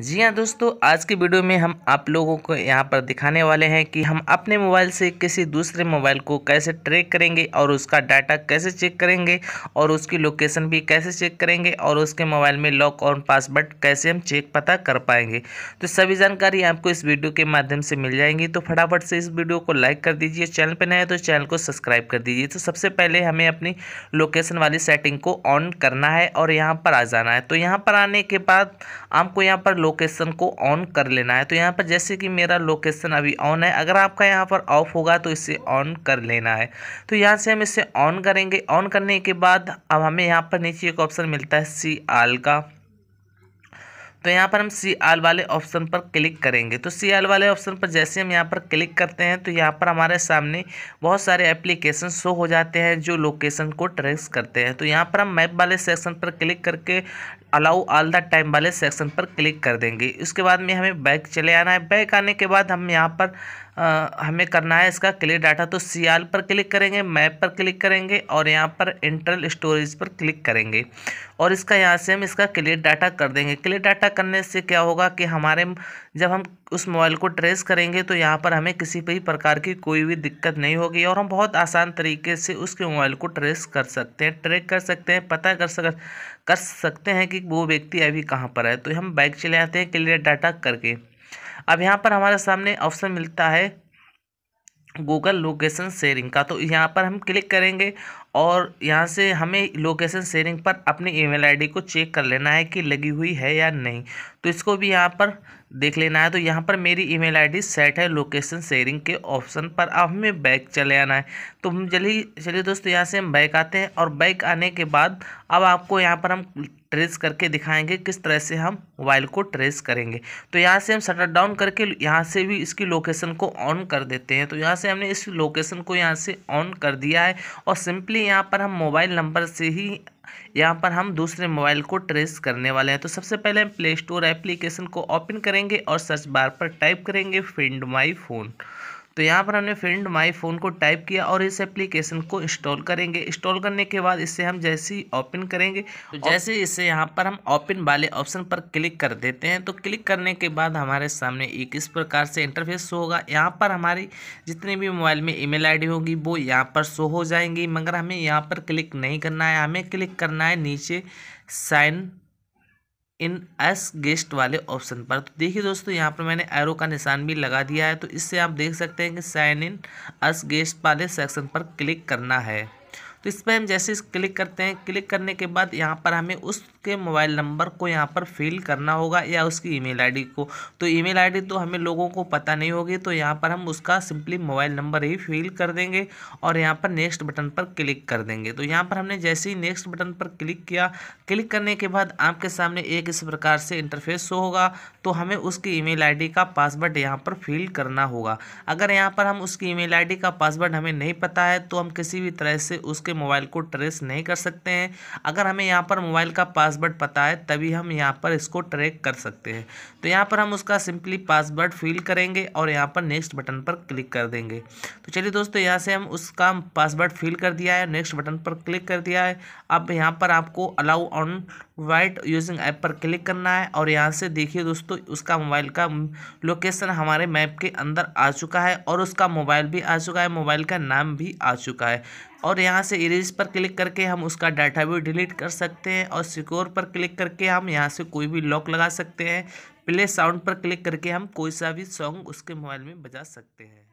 जी हाँ दोस्तों आज की वीडियो में हम आप लोगों को यहाँ पर दिखाने वाले हैं कि हम अपने मोबाइल से किसी दूसरे मोबाइल को कैसे ट्रैक करेंगे और उसका डाटा कैसे चेक करेंगे और उसकी लोकेशन भी कैसे चेक करेंगे और उसके मोबाइल में लॉक और पासवर्ड कैसे हम चेक पता कर पाएंगे तो सभी जानकारी आपको इस वीडियो के माध्यम से मिल जाएंगी तो फटाफट से इस वीडियो को लाइक कर दीजिए चैनल पर नए तो चैनल को सब्सक्राइब कर दीजिए तो सबसे पहले हमें अपनी लोकेशन वाली सेटिंग को ऑन करना है और यहाँ पर आ जाना है तो यहाँ पर आने के बाद आपको यहाँ पर लोकेशन को ऑन कर लेना है तो यहाँ पर जैसे कि मेरा लोकेशन अभी ऑन है अगर आपका यहाँ पर ऑफ होगा तो इसे ऑन कर लेना है तो यहाँ से हम इसे ऑन करेंगे ऑन करने के बाद अब हमें यहाँ पर नीचे एक ऑप्शन मिलता है सी आल का तो यहाँ पर हम सी आल वाले ऑप्शन पर क्लिक करेंगे तो सी आल वाले ऑप्शन पर जैसे हम यहाँ पर क्लिक करते हैं तो यहाँ पर हमारे सामने बहुत सारे एप्लीकेशन शो हो जाते हैं जो लोकेशन को ट्रेस करते हैं तो यहाँ पर हम मैप वाले सेक्शन पर क्लिक करके अलाउ ऑल द टाइम वाले सेक्शन पर क्लिक कर देंगे इसके बाद में हमें बैक चले आना है बैक आने के बाद हम यहाँ पर आ, हमें करना है इसका क्लियर डाटा तो सियाल पर क्लिक करेंगे मैप पर क्लिक करेंगे और यहाँ पर इंटरल स्टोरेज पर क्लिक करेंगे और इसका यहाँ से हम इसका क्लियर डाटा कर देंगे क्लियर डाटा करने से क्या होगा कि हमारे जब हम उस मोबाइल को ट्रेस करेंगे तो यहाँ पर हमें किसी भी प्रकार की कोई भी दिक्कत नहीं होगी और हम बहुत आसान तरीके से उसके मोबाइल को ट्रेस कर सकते हैं ट्रैक कर सकते हैं पता कर सक कर सकते हैं कि वो व्यक्ति अभी कहाँ पर है तो हम बाइक चले आते हैं क्लियर डाटा करके अब यहाँ पर हमारे सामने ऑप्शन मिलता है गूगल लोकेशन शेयरिंग का तो यहाँ पर हम क्लिक करेंगे और यहाँ से हमें लोकेशन शेयरिंग पर अपनी ईमेल आईडी को चेक कर लेना है कि लगी हुई है या नहीं तो इसको भी यहाँ पर देख लेना है तो यहाँ पर मेरी ईमेल आईडी सेट है लोकेशन शेयरिंग के ऑप्शन पर अब हमें बैक चले आना है तो हम जल्दी चलिए दोस्तों यहाँ से हम बैक आते हैं और बैक आने के बाद अब आपको यहाँ पर हम ट्रेस करके दिखाएंगे किस तरह से हम मोबाइल को ट्रेस करेंगे तो यहाँ से हम शटर डाउन करके यहाँ से भी इसकी लोकेशन को ऑन कर देते हैं तो यहाँ से हमने इस लोकेशन को यहाँ से ऑन कर दिया है और सिंपली यहाँ पर हम मोबाइल नंबर से ही यहाँ पर हम दूसरे मोबाइल को ट्रेस करने वाले हैं तो सबसे पहले हम प्ले स्टोर एप्लीकेशन को ओपन करेंगे और सर्च बार पर टाइप करेंगे फिंड माई फ़ोन तो यहाँ पर हमने फ्रेंड माई फ़ोन को टाइप किया और इस एप्लीकेशन को इंस्टॉल करेंगे इंस्टॉल करने के बाद इसे हम जैसे ही ओपन करेंगे तो जैसे इसे यहाँ पर हम ओपन वाले ऑप्शन पर क्लिक कर देते हैं तो क्लिक करने के बाद हमारे सामने एक इस प्रकार से इंटरफेस शो होगा यहाँ पर हमारी जितने भी मोबाइल में ई मेल होगी वो यहाँ पर शो हो जाएंगी मगर हमें यहाँ पर क्लिक नहीं करना है हमें क्लिक करना है नीचे साइन इन एस गेस्ट वाले ऑप्शन पर तो देखिए दोस्तों यहाँ पर मैंने एरो का निशान भी लगा दिया है तो इससे आप देख सकते हैं कि साइन इन एस गेस्ट वाले सेक्शन पर क्लिक करना है तो इस पर हम जैसे क्लिक करते हैं क्लिक करने के बाद यहाँ पर हमें उसके मोबाइल नंबर को यहाँ पर फिल करना होगा या उसकी ईमेल आईडी को तो ईमेल आईडी तो हमें लोगों को पता नहीं होगी तो यहाँ पर हम उसका सिंपली मोबाइल नंबर ही फिल कर देंगे और यहाँ पर नेक्स्ट बटन पर क्लिक कर देंगे तो यहाँ पर हमने जैसे ही नेक्स्ट बटन पर क्लिक किया क्लिक करने के बाद आपके सामने एक इस प्रकार से इंटरफेस शो होगा तो हमें उसकी ईमेल आईडी का पासवर्ड यहाँ पर फिल करना होगा अगर यहाँ पर हम उसकी ईमेल आईडी का पासवर्ड हमें नहीं पता है तो हम किसी भी तरह से उसके मोबाइल को ट्रेस नहीं कर सकते हैं अगर हमें यहाँ पर मोबाइल का पासवर्ड पता है तभी हम यहाँ पर इसको ट्रैक कर सकते हैं तो यहाँ पर हम उसका सिंपली पासवर्ड फिल करेंगे और यहाँ पर नेक्स्ट बटन पर क्लिक कर देंगे तो चलिए दोस्तों यहाँ से हम उसका पासवर्ड फिल कर दिया है नेक्स्ट बटन पर क्लिक कर दिया है अब यहाँ पर आपको allow on while using app पर क्लिक करना है और यहाँ से देखिए दोस्तों दोस्तों उसका मोबाइल का लोकेशन हमारे मैप के अंदर आ चुका है और उसका मोबाइल भी आ चुका है मोबाइल का नाम भी आ चुका है और यहाँ से इरेज पर क्लिक करके हम उसका डाटा भी डिलीट कर सकते हैं और सिक्योर पर क्लिक करके हम यहाँ से कोई भी लॉक लगा सकते हैं प्ले साउंड पर क्लिक करके हम कोई सा भी सॉन्ग उसके मोबाइल में बजा सकते हैं